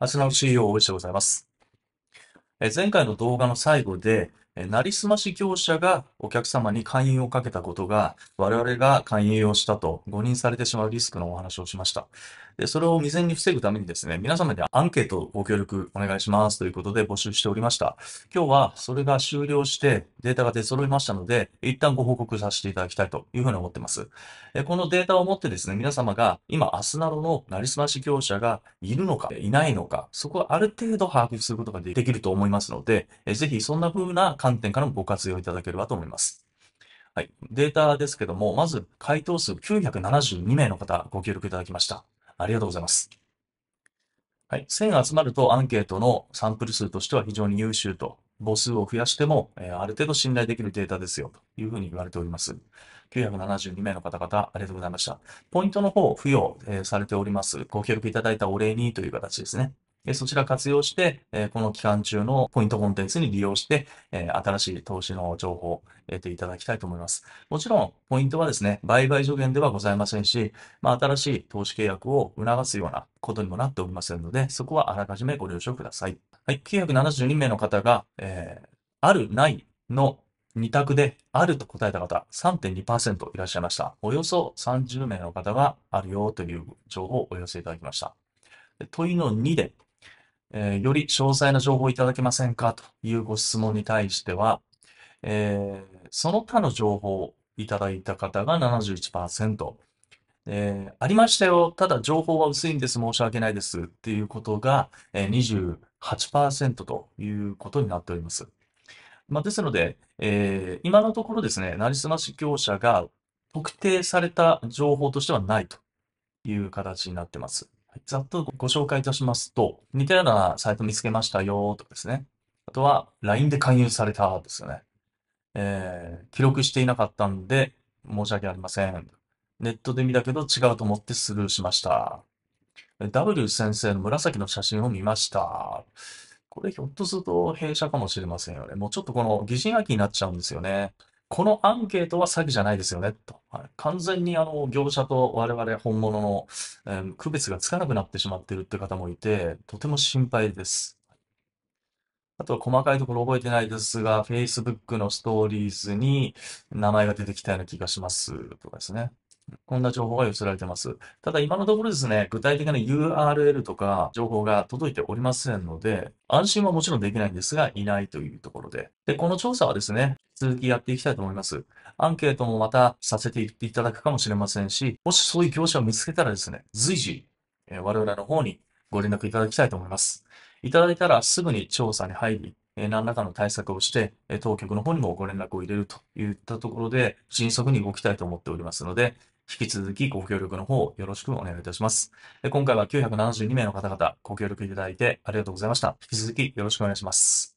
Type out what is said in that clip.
あちらの CEO 大石でございます。前回の動画の最後で、なりすまし業者がお客様に勧誘をかけたことが、我々が勧誘をしたと誤認されてしまうリスクのお話をしました。で、それを未然に防ぐためにですね、皆様にアンケートをご協力お願いしますということで募集しておりました。今日はそれが終了してデータが出揃いましたので、一旦ご報告させていただきたいというふうに思っています。このデータをもってですね、皆様が今、アスナロのなりすまし業者がいるのか、いないのか、そこはある程度把握することができると思いますので、ぜひそんな風な観点からもご活用いただければと思います。はい。データですけども、まず回答数972名の方ご協力いただきました。ありがとうございます。はい。1000集まるとアンケートのサンプル数としては非常に優秀と。母数を増やしても、えー、ある程度信頼できるデータですよというふうに言われております。972名の方々、ありがとうございました。ポイントの方、付与、えー、されております。ご協力いただいたお礼にという形ですね。そちら活用して、この期間中のポイントコンテンツに利用して、新しい投資の情報を得ていただきたいと思います。もちろん、ポイントはですね、売買助言ではございませんし、まあ、新しい投資契約を促すようなことにもなっておりませんので、そこはあらかじめご了承ください。はい、972名の方が、えー、ある、ないの2択であると答えた方3.2%いらっしゃいました。およそ30名の方があるよという情報をお寄せいただきました。問いの2でえー、より詳細な情報をいただけませんかというご質問に対しては、えー、その他の情報をいただいた方が71%、えー、ありましたよ、ただ情報は薄いんです、申し訳ないですっていうことが、えー、28%ということになっております。まあ、ですので、えー、今のところですね、なりすまし業者が特定された情報としてはないという形になってます。ざっとご紹介いたしますと、似たようなサイト見つけましたよとかですね。あとは、LINE で勧誘されたですよね。えー、記録していなかったんで、申し訳ありません。ネットで見たけど違うと思ってスルーしました。W 先生の紫の写真を見ました。これひょっとすると弊社かもしれませんよね。もうちょっとこの疑心暗鬼になっちゃうんですよね。このアンケートは詐欺じゃないですよね、と。完全にあの、業者と我々本物の、えー、区別がつかなくなってしまってるって方もいて、とても心配です。あとは細かいところ覚えてないですが、Facebook のストーリーズに名前が出てきたような気がします。とかですね。こんな情報が寄せられてます。ただ今のところですね、具体的な URL とか情報が届いておりませんので、安心はもちろんできないんですが、いないというところで。で、この調査はですね、続きやっていきたいと思います。アンケートもまたさせていただくかもしれませんし、もしそういう業者を見つけたらですね、随時、え我々の方にご連絡いただきたいと思います。いただいたらすぐに調査に入り、え何らかの対策をして、え当局の方にもご連絡を入れるといったところで、迅速に動きたいと思っておりますので、引き続きご協力の方よろしくお願いいたします。今回は972名の方々ご協力いただいてありがとうございました。引き続きよろしくお願いします。